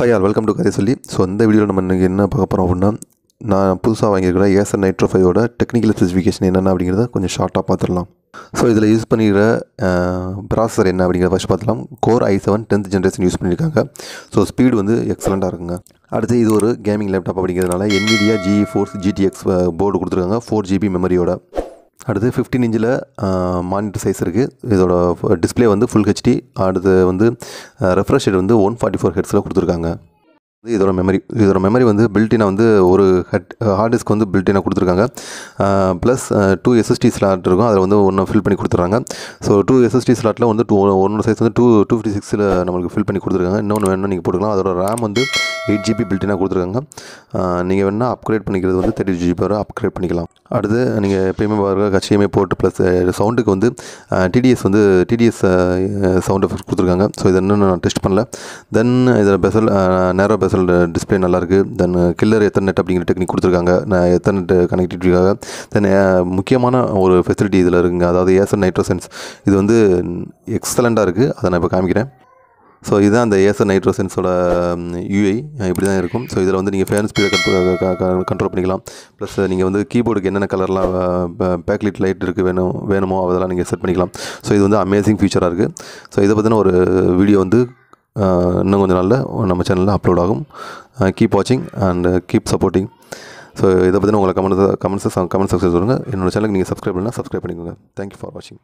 hi all welcome to கதை சொல்லி so இந்த வீடியோவில் நம்ம இன்றைக்கி என்ன பார்க்க போகிறோம் அப்படின்னா நான் புதுசாக வாங்கியிருக்கிற ஏசர் நைட்ரோ ஃபைவோட டெக்னிக்கல் ஸ்பெசிஃபிகேஷன் என்னென்ன அப்படிங்கிறத கொஞ்சம் ஷார்ட்டாக பார்த்துடலாம் ஸோ இதில் யூஸ் பண்ணிக்கிற ப்ராசஸர் என்ன அப்படிங்கிறத ஃபஸ்ட் பார்த்துலாம் core i seven tenth generation use பண்ணியிருக்காங்க ஸோ ஸ்பீடு வந்து எக்ஸலண்ட்டாக இருக்குங்க அடுத்து இது ஒரு கேமிங் லேப்டாப் அப்படிங்கிறதுனால Nvidia GeForce GTX board கொடுத்துருக்காங்க ஃபோர் ஜிபி மெமரியோட அடுத்து ஃபிஃப்டின் இன்ச்சில் மானிட்டர் சைஸ் இருக்குது இதோட டிஸ்பிளே வந்து ஃபுல் ஹெச்டி அடுத்து வந்து ரெஃப்ரெஷ் ரேட் வந்து ஒன் ஃபார்ட்டி ஃபோர் ஹெட்ஸில் கொடுத்துருக்காங்க இது இதோட மெமரி இதோட மெமரி வந்து பில்டினை வந்து ஒரு ஹெட் ஹார்ட் டிஸ்க் வந்து பில்டினை கொடுத்துருக்காங்க ப்ளஸ் டூ எஸ்எஸ்டி ஸ்லாட் இருக்கும் அதில் வந்து ஒன்று ஃபில் பண்ணி கொடுத்துறாங்க ஸோ டூ எஸ்எஸ்டி ஸ்லாட்டில் வந்து டூ ஒன்று சைஸ் வந்து டூ டூ ஃபிஃப்டி சிக்ஸில் நம்மளுக்கு ஃபில் பண்ணி கொடுத்துருக்காங்க இன்னொன்று வேணும் நீங்கள் போட்டுக்கலாம் அதோட ரேம் வந்து எயிட் ஜிபி பில்டினாக கொடுத்துருக்காங்க நீங்கள் வேணால் அப்கிரேட் பண்ணிக்கிறது வந்து தேர்ட்டி ஜிபி வரை அப்கிரேட் பண்ணிக்கலாம் அடுத்து நீங்கள் எப்பயுமே பாருங்க கட்சியுமே போட்டு ப்ளஸ் சவுண்டுக்கு வந்து டிடிஎஸ் வந்து டிடிஎஸ் சவுண்ட் எஃபெக்ட் கொடுத்துருக்காங்க ஸோ இது இன்னும் நான் டெஸ்ட் பண்ணல தென் இதில் பெசல் நேரோ அசல் டிஸ்பிளே நல்லாயிருக்கு தென் கில்லர் எத்தனை நெட் அப்படிங்கிற டெக்னிக் கொடுத்துருக்காங்க நான் எத்தனை நெட் கனெக்டிவிட்டிக்காக தென் முக்கியமான ஒரு ஃபெசிலிட்டி இதில் இருக்குங்க அதாவது ஏசன் நைட்ரோசன்ஸ் இது வந்து எக்ஸலண்ட்டாக இருக்குது அதை நான் இப்போ காமிக்கிறேன் ஸோ இதுதான் அந்த ஏசர் நைட்ரோ யூஐ இப்படி தான் இருக்கும் ஸோ இதில் வந்து நீங்கள் ஃபேன் ஸ்பீடை கண்ட்ரோல் பண்ணிக்கலாம் ப்ளஸ் நீங்கள் வந்து கீபோர்டுக்கு என்னென்ன கலர்லாம் பேக்லிட் லைட் இருக்குது வேணும் வேணுமோ அதெல்லாம் நீங்கள் செட் பண்ணிக்கலாம் ஸோ இது வந்து அமேசிங் ஃபியூச்சராக இருக்குது ஸோ இதை பற்றின ஒரு வீடியோ வந்து இன்னும் கொஞ்சம் நாளில் நம்ம சேனலில் அப்லோட் ஆகும் கீப் வாட்சிங் அண்ட் கீப் சப்போர்ட்டிங் ஸோ இதை பற்றின உங்களை கமெண்ட் கமெண்ட்ஸ் கமெண்ட் செக்ஷன் சொல்லுங்கள் என்னோடய சேனலுக்கு நீங்கள் சப்ஸ்கிரைப் பண்ணால் சப்ஸ்கிரைப் பண்ணிக்கோங்க தேங்க்யூ ஃபார் வாட்சிங்